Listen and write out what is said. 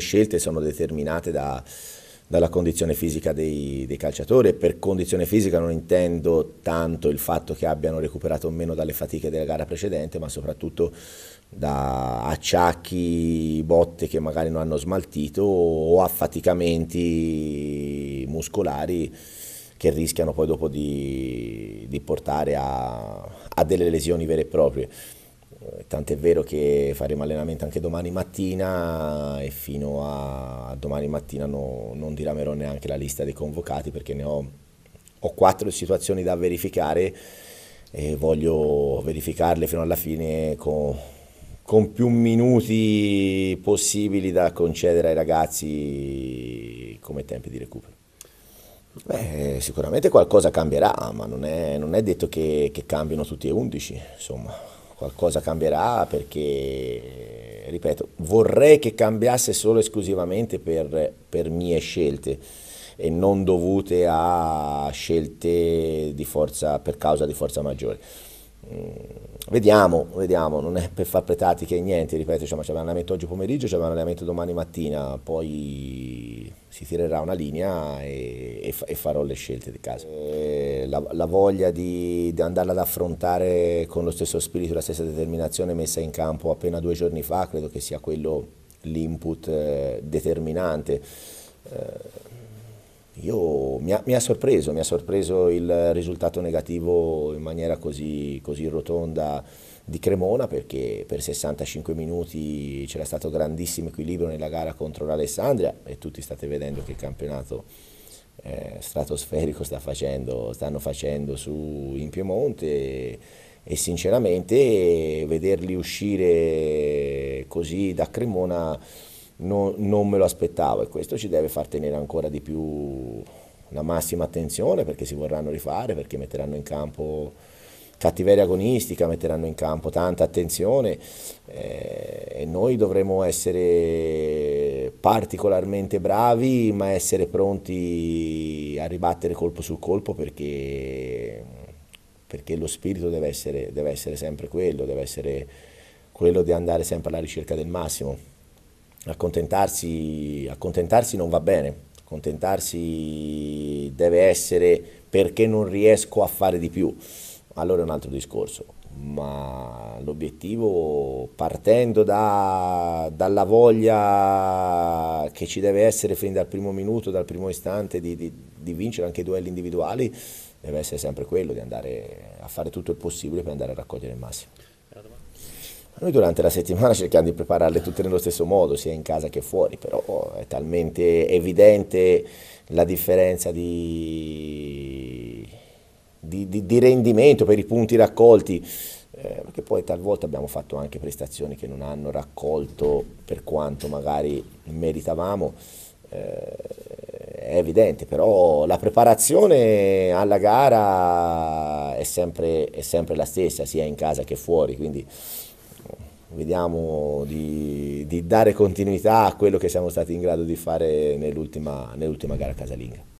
scelte sono determinate da, dalla condizione fisica dei, dei, calciatori e per condizione fisica non intendo tanto il fatto che abbiano recuperato o meno dalle fatiche della gara precedente, ma soprattutto da acciacchi, botte che magari non hanno smaltito o affaticamenti muscolari che rischiano poi dopo di, di portare a, a delle lesioni vere e proprie. Eh, tant'è vero che faremo allenamento anche domani mattina e fino a domani mattina no, non diramerò neanche la lista dei convocati perché ne ho, ho quattro situazioni da verificare e voglio verificarle fino alla fine con, con più minuti possibili da concedere ai ragazzi come tempi di recupero. Beh, sicuramente qualcosa cambierà, ma non è, non è detto che, che cambino tutti e 11, insomma qualcosa cambierà perché, ripeto, vorrei che cambiasse solo e esclusivamente per, per mie scelte e non dovute a scelte di forza, per causa di forza maggiore. Mm, vediamo, vediamo, non è per far che niente, ripeto, cioè, c'è un allenamento oggi pomeriggio, c'è un allenamento domani mattina, poi si tirerà una linea e, e, fa, e farò le scelte di casa. E eh, la, la voglia di, di, andarla ad affrontare con lo stesso spirito, la stessa determinazione messa in campo appena due giorni fa, credo che sia quello l'input eh, determinante. Eh, io, mi, ha, mi, ha, sorpreso, mi ha sorpreso il risultato negativo in maniera così, così rotonda di Cremona perché per 65 minuti c'era stato grandissimo equilibrio nella gara contro l'Alessandria e tutti state vedendo che il campionato eh, stratosferico sta facendo, stanno facendo su, in Piemonte e, e sinceramente vederli uscire così da Cremona no, non me lo aspettavo e questo ci deve far tenere ancora di più la massima attenzione perché si vorranno rifare, perché metteranno in campo cattiveria agonistica, metteranno in campo tanta attenzione eh, e noi dovremo essere particolarmente bravi ma essere pronti a ribattere colpo sul colpo perché, perché lo spirito deve essere, deve essere sempre quello, deve essere quello di andare sempre alla ricerca del massimo. Accontentarsi, accontentarsi non va bene, accontentarsi deve essere perché non riesco a fare di più allora è un altro discorso, ma l'obiettivo partendo da, dalla voglia che ci deve essere fin dal primo minuto, dal primo istante di, di, di vincere anche i duelli individuali, deve essere sempre quello di andare a fare tutto il possibile per andare a raccogliere il massimo. Noi durante la settimana cerchiamo di prepararle tutte nello stesso modo, sia in casa che fuori, però è talmente evidente la differenza di di, di, di rendimento per i punti raccolti, eh, perché poi talvolta abbiamo fatto anche prestazioni che non hanno raccolto per quanto magari meritavamo. Eh, è evidente, però la preparazione alla gara è sempre, è sempre, la stessa, sia in casa che fuori, quindi eh, vediamo di, di dare continuità a quello che siamo stati in grado di fare nell'ultima, nell'ultima gara casalinga.